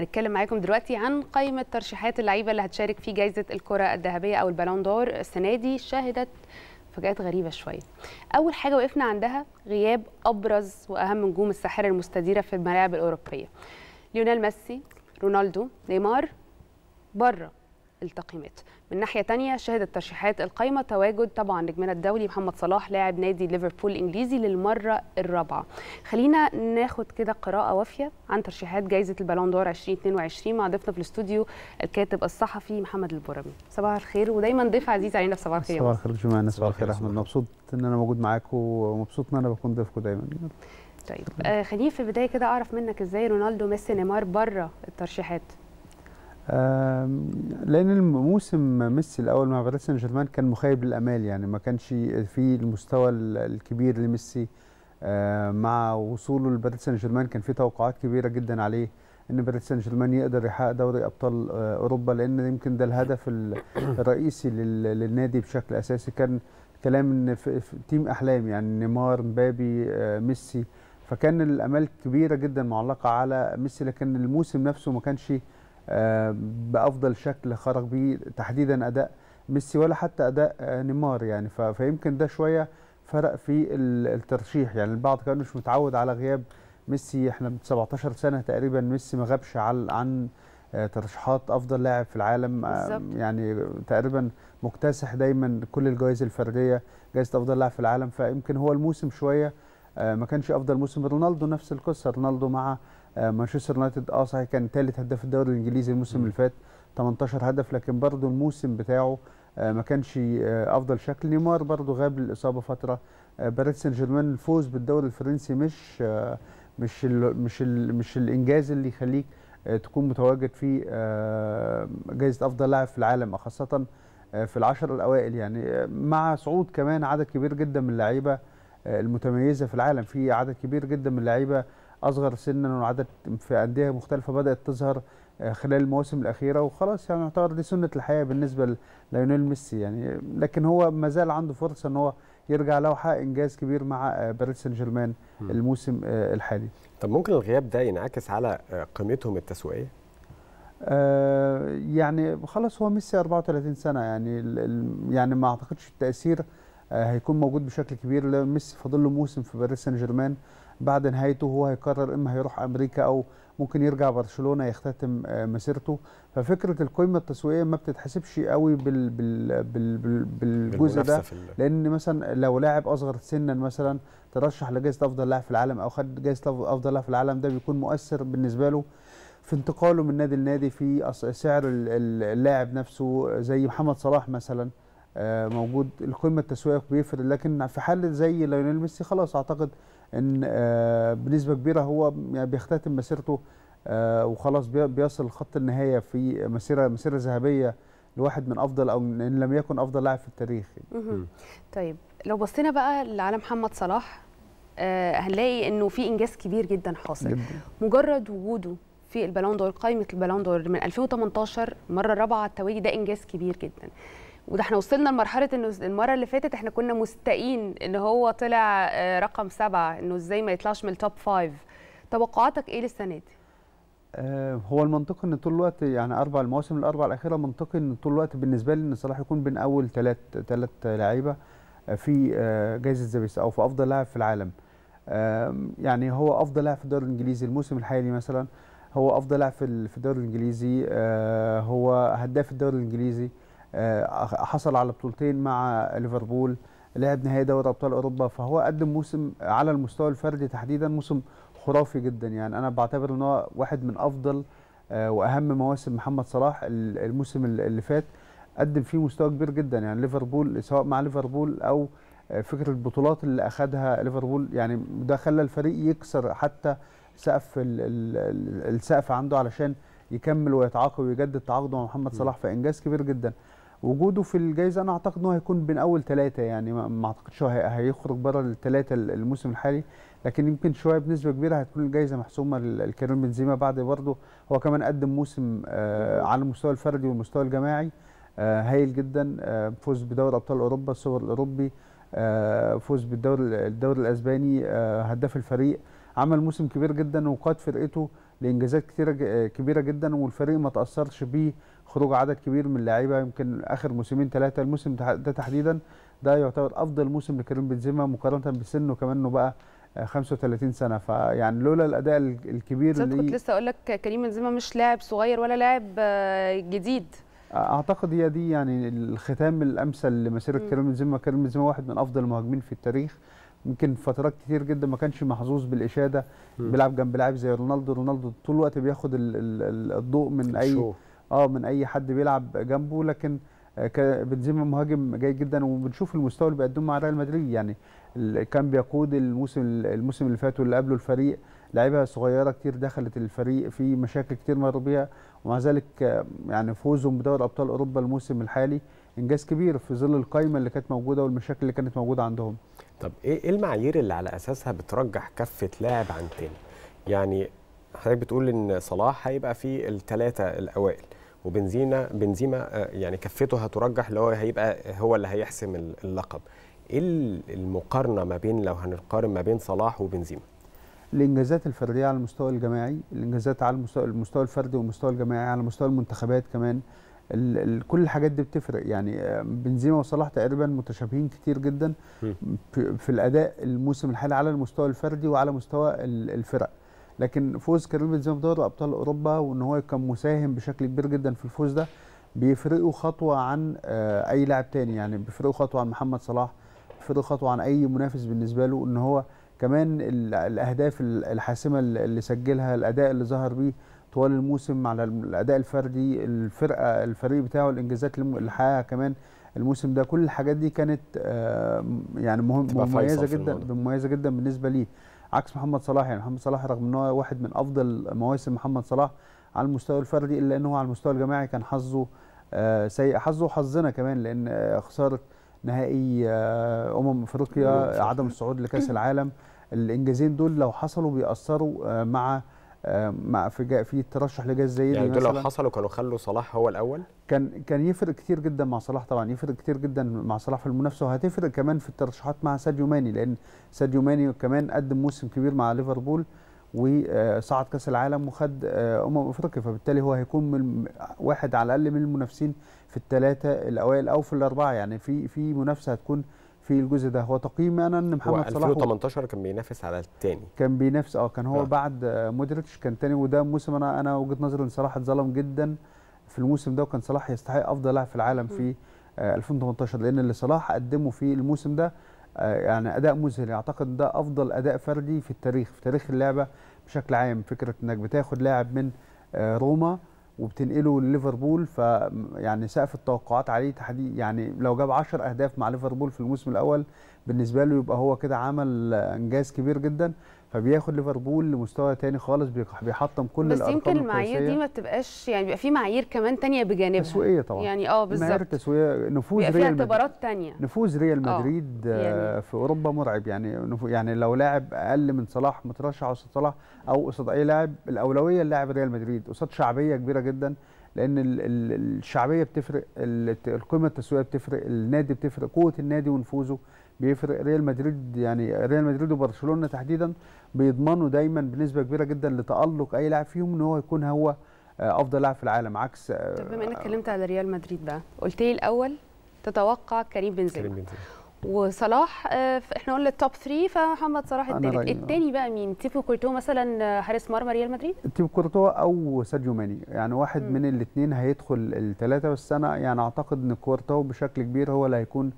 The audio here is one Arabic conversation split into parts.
هنتكلم معاكم دلوقتي عن قائمه ترشيحات اللعيبه اللي هتشارك في جائزه الكره الذهبيه او البالون دور السنه دي شهدت مفاجآت غريبة شوية. أول حاجة وقفنا عندها غياب أبرز وأهم نجوم الساحرة المستديرة في الملاعب الأوروبية. ليونيل ميسي، رونالدو، نيمار بره التقييمات. من ناحيه تانية شهدت ترشيحات القايمه تواجد طبعا نجمنا الدولي محمد صلاح لاعب نادي ليفربول الانجليزي للمره الرابعه خلينا ناخد كده قراءه وافيه عن ترشيحات جائزه البالون دور 2022 مع ضيفنا في الاستوديو الكاتب الصحفي محمد البرمي صباح الخير ودايما ضيف عزيز علينا في صباح الخير صباح الخير جماعه صباح الخير احمد مبسوط ان انا موجود معاكم ومبسوط ان انا بكون ضيفكم دايما طيب آه خليني في البدايه كده اعرف منك ازاي رونالدو ميسي نيمار بره الترشيحات لان الموسم ميسي الاول مع باريس سان جيرمان كان مخيب للامال يعني ما كانش في المستوى الكبير لميسي مع وصوله لباريس سان جيرمان كان في توقعات كبيره جدا عليه ان باريس سان جيرمان يقدر يحقق دوري ابطال آه، اوروبا لان يمكن ده الهدف الرئيسي للنادي بشكل اساسي كان كلام ان تيم احلام يعني نيمار مبابي آه، ميسي فكان الامال كبيره جدا معلقه على ميسي لكن الموسم نفسه ما كانش بافضل شكل خرج بيه تحديدا اداء ميسي ولا حتى اداء آه، نيمار يعني فيمكن ده شويه فرق في الترشيح يعني البعض كان مش متعود على غياب ميسي احنا من 17 سنه تقريبا ميسي ما غابش عن عن آه، ترشيحات افضل لاعب في العالم آه، بالزبط. يعني تقريبا مكتسح دايما كل الجوائز الفرديه جائزه افضل لاعب في العالم فيمكن هو الموسم شويه ما كانش افضل موسم رونالدو نفس القصه رونالدو مع آه، مانشستر يونايتد اه صحيح كان ثالث هداف الدوري الانجليزي الموسم اللي فات 18 هدف لكن برضه الموسم بتاعه آه، ما كانش آه، افضل شكل نيمار برضه غاب للاصابه فتره باريس سان جيرمان الفوز بالدوري الفرنسي مش مش الـ مش الـ مش الانجاز اللي يخليك تكون متواجد في جائزه افضل لاعب في العالم خاصه في العشر الاوائل يعني مع صعود كمان عدد كبير جدا من اللعيبه المتميزه في العالم في عدد كبير جدا من اللعيبه اصغر سنا وعدد في انديه مختلفه بدات تظهر آه، خلال المواسم الاخيره وخلاص يعني يعتبر دي سنه الحياه بالنسبه ليونيل ميسي يعني لكن هو ما زال عنده فرصه ان هو يرجع له حق انجاز كبير مع آه، باريس سان جيرمان الموسم آه، الحالي طب ممكن الغياب ده ينعكس على قيمتهم التسويقيه آه يعني خلاص هو ميسي 34 سنه يعني يعني ما اعتقدش التاثير هيكون موجود بشكل كبير ميسي فاضل له موسم في باريس سان جيرمان بعد نهايته هو هيقرر اما هيروح امريكا او ممكن يرجع برشلونه يختتم آه، مسيرته ففكره القيمه التسويقيه ما بتتحسبش قوي بال بال بال بالجزء ده لان مثلا لو لاعب اصغر سنا مثلا ترشح لجائزه افضل لاعب في العالم او خد جائزه افضل لاعب في العالم ده بيكون مؤثر بالنسبه له في انتقاله من نادي لنادي في سعر اللاعب نفسه زي محمد صلاح مثلا آه، موجود القيمه التسويقيه بيفرق لكن في حال زي ليونيل ميسي خلاص اعتقد ان آه، بنسبه كبيره هو يعني بيختتم مسيرته آه، وخلاص بيصل خط النهايه في مسيره مسيره ذهبيه لواحد من افضل او ان لم يكن افضل لاعب في التاريخ طيب لو بصينا بقى لعلى محمد صلاح آه، هنلاقي انه في انجاز كبير جدا حاصل جدا. مجرد وجوده في البالون دور قائمه البالون دور من 2018 مره رابعه على التوالي ده انجاز كبير جدا وده احنا وصلنا لمرحله انه المره اللي فاتت احنا كنا مستائين ان هو طلع آه، رقم سبعه انه ازاي ما يطلعش من التوب فايف توقعاتك ايه للسنه دي؟ آه، هو المنطقي ان طول الوقت يعني اربع المواسم الاربع الاخيره منطقي ان طول الوقت بالنسبه لي ان صلاح يكون بين اول ثلاث ثلاث لعيبه آه، في جائزه زبيس او في افضل لاعب في العالم يعني هو افضل لاعب في الدوري الانجليزي الموسم الحالي مثلا هو افضل لاعب في الدوري الانجليزي هو هداف الدوري الانجليزي آه، حصل على بطولتين مع ليفربول لعب نهائي دوري ابطال اوروبا فهو قدم موسم على المستوى الفردي تحديدا موسم خرافي جدا يعني انا بعتبر ان هو واحد من افضل آه، واهم مواسم محمد صلاح الموسم اللي فات قدم فيه مستوى كبير جدا يعني ليفربول سواء مع ليفربول او آه، فكره البطولات اللي اخذها ليفربول يعني ده خلى الفريق يكسر حتى سقف السقف عنده علشان يكمل ويتعاقد ويجدد تعاقده مع محمد صلاح فانجاز كبير جدا وجوده في الجايزه انا اعتقد انه هيكون بين اول ثلاثه يعني ما اعتقدش هيخرج بره الثلاثه الموسم الحالي لكن يمكن شويه بنسبه كبيره هتكون الجائزه محسومه لكريم بنزيما بعد برضه هو كمان قدم موسم آه، على المستوى الفردي والمستوى الجماعي آه، هايل جدا آه، فوز بدوري ابطال اوروبا السوبر الاوروبي فوز بالدوري الدوري الاسباني هداف الفريق عمل موسم كبير جدا وقاد فرقته لانجازات كثيره كبيره جدا والفريق ما تاثرش بيه خروج عدد كبير من اللعيبه يمكن اخر موسمين ثلاثه الموسم ده تحديدا ده يعتبر افضل موسم لكريم بنزيما مقارنه بسنه كمان انه بقى 35 آه، سنه فيعني لولا الاداء الكبير اللي كنت لسه اقول لك كريم بنزيما مش لاعب صغير ولا لاعب آه، جديد اعتقد هي دي يعني الختام الامثل لمسيره كريم بنزيما كريم بنزيما واحد من افضل المهاجمين في التاريخ يمكن فترات كتير جدا ما كانش محظوظ بالاشاده بيلعب جنب لاعب زي رونالدو رونالدو طول الوقت بياخد الضوء من اي شو. اه من اي حد بيلعب جنبه لكن آه، بنزيما مهاجم جيد جدا وبنشوف المستوى اللي بيقدمه مع ريال مدريد يعني كان بيقود الموسم الموسم اللي فات واللي قبله الفريق لعيبه صغيره كتير دخلت الفريق في مشاكل كتير مر بيها ومع ذلك آه، يعني فوزهم بدوري ابطال اوروبا الموسم الحالي انجاز كبير في ظل القايمه اللي كانت موجوده والمشاكل اللي كانت موجوده عندهم. طب ايه, إيه المعايير اللي على اساسها بترجح كفه لاعب عن تاني؟ يعني حضرتك بتقول ان صلاح هيبقى في الثلاثه الاوائل. وبنزيما بنزيما آه، يعني كفته هترجح اللي هو هيبقى هو اللي هيحسم اللقب ايه المقارنه ما بين لو هنقارن ما بين صلاح وبنزيما الانجازات الفرديه على المستوى الجماعي الانجازات على المستوى المستوى الفردي والمستوى الجماعي على مستوى المنتخبات كمان كل الحاجات دي بتفرق يعني آه، بنزيما وصلاح تقريبا متشابهين كتير جدا في الاداء الموسم الحالي على المستوى الفردي وعلى مستوى الفرق لكن فوز كريم بنزيما دوري ابطال اوروبا وان هو كان مساهم بشكل كبير جدا في الفوز ده بيفرقوا خطوه عن آه، اي لاعب تاني يعني بيفرقوا خطوه عن محمد صلاح بيفرقوا خطوه عن اي منافس بالنسبه له ان هو كمان الاهداف الحاسمه اللي سجلها الاداء اللي ظهر بيه طوال الموسم على الاداء الفردي الفرقه الفريق بتاعه الانجازات اللي حققها كمان الموسم ده كل الحاجات دي كانت آه، يعني مهم مميزه جدا مميزه جدا بالنسبه ليه عكس محمد صلاح يعني محمد صلاح رغم ان هو واحد من افضل مواسم محمد صلاح على المستوى الفردي الا ان هو على المستوى الجماعي كان حظه آه، سيء حظه وحظنا كمان لان آه، خساره نهائي آه، امم افريقيا أمم، عدم الصعود لكاس العالم الانجازين دول لو حصلوا بيأثروا مع آه، مع في في ترشح لجائزه زي يعني دول لو حصلوا كانوا خلوا صلاح هو الاول كان كان يفرق كتير جدا مع صلاح طبعا يفرق كتير جدا مع صلاح في المنافسه وهتفرق كمان في الترشحات مع ساديو ماني لان ساديو ماني كمان قدم موسم كبير مع ليفربول وصعد آه، كاس العالم وخد آه، امم افريقيا فبالتالي هو هيكون من واحد على الاقل من المنافسين في الثلاثه الاوائل او في الاربعه يعني في في منافسه هتكون في الجزء ده هو تقييمي يعني انا ان محمد صلاح 2018 كان بينافس على الثاني كان بينافس اه كان هو آه. بعد مودريتش كان ثاني وده موسم انا انا وجهه نظري ان صلاح اتظلم جدا في الموسم ده وكان صلاح يستحق افضل لاعب في العالم في آه 2018 لان اللي صلاح قدمه في الموسم ده آه يعني اداء مذهل يعني اعتقد ده افضل اداء فردي في التاريخ في تاريخ اللعبه بشكل عام فكره انك بتاخد لاعب من آه، روما وبتنقله لليفربول يعني سقف التوقعات عليه تحديد يعني لو جاب 10 اهداف مع ليفربول في الموسم الاول بالنسبه له يبقى هو كده عمل انجاز كبير جدا فبياخد ليفربول لمستوى تاني خالص بيحطم كل بس الارقام بس يمكن المعايير دي ما بتبقاش يعني بيبقى في معايير كمان تانية بجانبها تسويقيه طبعا يعني اه بالظبط معايير تسويقيه نفوذ ريال مدريد اعتبارات تانية نفوذ ريال آه، مدريد آه، يعني. في اوروبا مرعب يعني يعني لو لاعب اقل من صلاح مترشح قصاد صلاح او قصاد اي لاعب الاولويه للاعب ريال مدريد قصاد شعبيه كبيره جدا لان الشعبيه بتفرق القيمه التسويقيه بتفرق النادي بتفرق قوه النادي ونفوذه بيفرق ريال مدريد يعني ريال مدريد وبرشلونه تحديدا بيضمنوا دايما بنسبه كبيره جدا لتالق اي لاعب فيهم ان هو يكون هو آه، افضل لاعب في العالم عكس آه، طب بما انك آه، اتكلمت على ريال مدريد بقى قلت لي الاول تتوقع كريم بنزيما كريم بنزيما وصلاح احنا قلنا التوب 3 فمحمد صلاح الثاني الثاني بقى مين تيبو كورتو مثلا حارس مرمى ريال مدريد تيبو كورتو او ساديو ماني يعني واحد م. من الاثنين هيدخل الثلاثه بس انا يعني اعتقد ان كورتو بشكل كبير هو اللي هيكون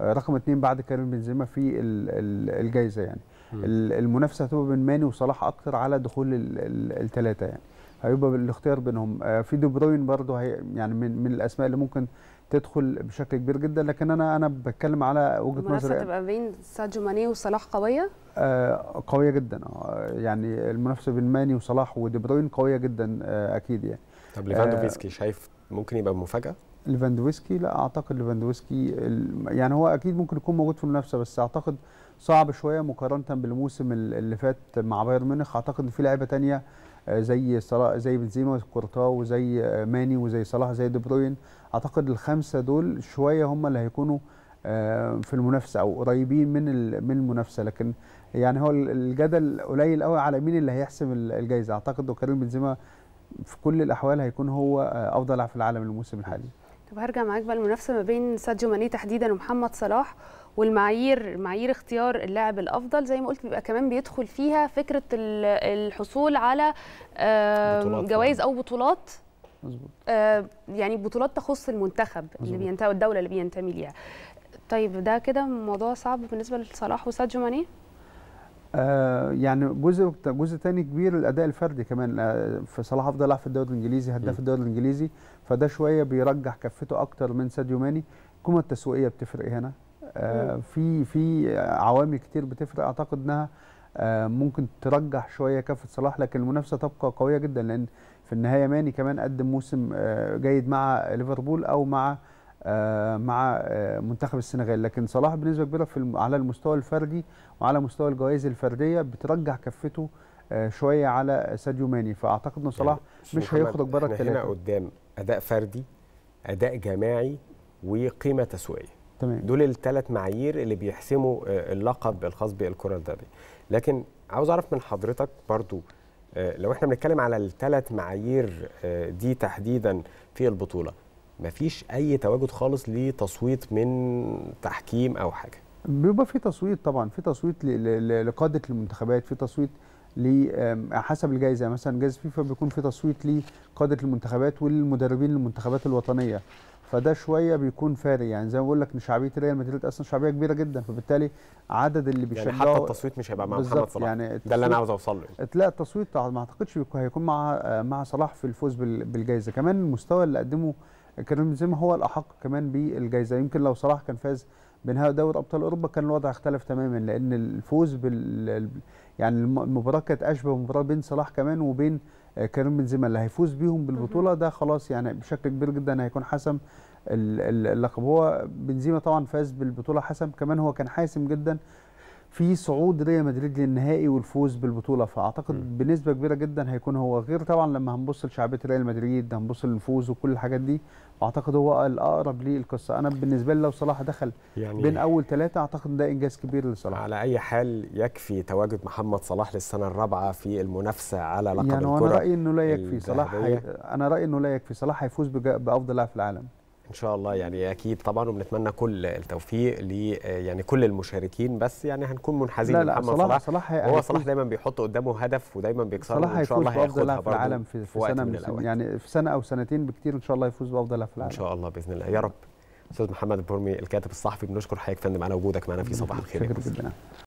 رقم اثنين بعد كريم بنزيما في الجائزه يعني م. المنافسه هتبقى بين ماني وصلاح اكتر على دخول الثلاثه يعني هيبقى الاختيار بينهم آه، في دي بروين برضه يعني من من الاسماء اللي ممكن تدخل بشكل كبير جدا لكن انا انا بتكلم على وجهه نظري هتبقى يعني. بين ساديو ماني وصلاح قويه آه قويه جدا آه يعني المنافسه بين ماني وصلاح ودي بروين قويه جدا آه اكيد يعني طب ليفاندوفسكي آه شايف ممكن يبقى مفاجاه ليفاندوفسكي لا اعتقد ليفاندوفسكي يعني هو اكيد ممكن يكون موجود في المنافسه بس اعتقد صعب شويه مقارنه بالموسم اللي فات مع بايرن ميونخ اعتقد ان في لعيبه ثانيه آه، زي صلاح زي بنزيما وكورتاو وزي آه، ماني وزي صلاح زي دي بروين اعتقد الخمسه دول شويه هم اللي هيكونوا آه، في المنافسه او قريبين من من المنافسه لكن يعني هو الجدل قليل قوي على مين اللي هيحسم الجائزه اعتقد كريم بنزيما في كل الاحوال هيكون هو افضل لاعب في العالم الموسم الحالي طب هرجع معاك بقى المنافسه ما بين ساديو ماني تحديدا ومحمد صلاح والمعايير معايير اختيار اللاعب الافضل زي ما قلت بيبقى كمان بيدخل فيها فكره الحصول على آه، جوائز او بطولات مظبوط آه، يعني بطولات تخص المنتخب مزبوط. اللي بينتمي الدوله اللي بينتمي ليها طيب ده كده موضوع صعب بالنسبه لصلاح وساديو ماني آه، يعني جزء جزء تاني كبير الاداء الفردي كمان آه، في صلاح افضل لاعب في الدوري الانجليزي هداف الدوري الانجليزي فده شويه بيرجح كفته اكتر من ساديو ماني القيمه التسويقيه بتفرق هنا آه، في في عوامل كتير بتفرق اعتقد انها ممكن ترجح شويه كفه صلاح لكن المنافسه تبقى قويه جدا لان في النهايه ماني كمان قدم موسم جيد مع ليفربول او مع آه، مع آه، منتخب السنغال لكن صلاح بنسبه كبيره في على المستوى الفردي وعلى مستوى الجوائز الفرديه بترجع كفته آه، شويه على ساديو ماني فاعتقد ان صلاح يعني مش هيخرج بره الثلاثه هنا قدام اداء فردي اداء جماعي وقيمه تسويقيه تمام دول الثلاث معايير اللي بيحسموا اللقب الخاص بالكره الذهبيه لكن عاوز اعرف من حضرتك برضو لو احنا بنتكلم على الثلاث معايير دي تحديدا في البطوله مفيش اي تواجد خالص لتصويت من تحكيم او حاجه بيبقى في تصويت طبعا في تصويت لقاده المنتخبات في تصويت حسب الجائزه مثلا جائزه فيفا بيكون في تصويت لقاده المنتخبات والمدربين للمنتخبات الوطنيه فده شويه بيكون فارق يعني زي ما بقول لك ان شعبيه ريال مدريد اصلا شعبيه كبيره جدا فبالتالي عدد اللي يعني بيشجعوا يعني حتى التصويت مش هيبقى مع محمد صلاح يعني ده اللي انا عاوز اوصل له يعني. لا التصويت ما اعتقدش هيكون مع آه، مع صلاح في الفوز بالجائزه كمان المستوى اللي قدمه كان بنزيما هو الاحق كمان بالجائزه يمكن لو صلاح كان فاز بنهائي دوري ابطال اوروبا كان الوضع اختلف تماما لان الفوز بال يعني المباراه كانت اشبه مباراه بين صلاح كمان وبين كريم بنزيما اللي هيفوز بيهم بالبطوله ده خلاص يعني بشكل كبير جدا هيكون حسم اللقب هو بنزيما طبعا فاز بالبطوله حسم كمان هو كان حاسم جدا في صعود ريال مدريد للنهائي والفوز بالبطوله فاعتقد م. بنسبه كبيره جدا هيكون هو غير طبعا لما هنبص لشعبيه ريال مدريد هنبص للفوز وكل الحاجات دي اعتقد هو الاقرب للقصه انا بالنسبه لي لو صلاح دخل يعني بين اول ثلاثه اعتقد ده انجاز كبير لصلاح على اي حال يكفي تواجد محمد صلاح للسنه الرابعه في المنافسه على لقب يعني الكره انا رايي انه لا يكفي صلاح انا رايي انه لا يكفي صلاح هيفوز بافضل لاعب في العالم ان شاء الله يعني اكيد طبعا وبنتمنى كل التوفيق ل يعني كل المشاركين بس يعني هنكون منحازين محمد صلاح صلاح هو صلاح دايما بيحط قدامه هدف ودايما بيكسره ان شاء الله هياخدها برضه في العالم في, في سنه من الأوقات. يعني في سنه او سنتين بكتير ان شاء الله يفوز بافضل لاعب في العالم ان شاء الله باذن الله يا رب استاذ محمد البرمي الكاتب الصحفي بنشكر حضرتك فندم على وجودك معنا في صباح الخير شكرا جدا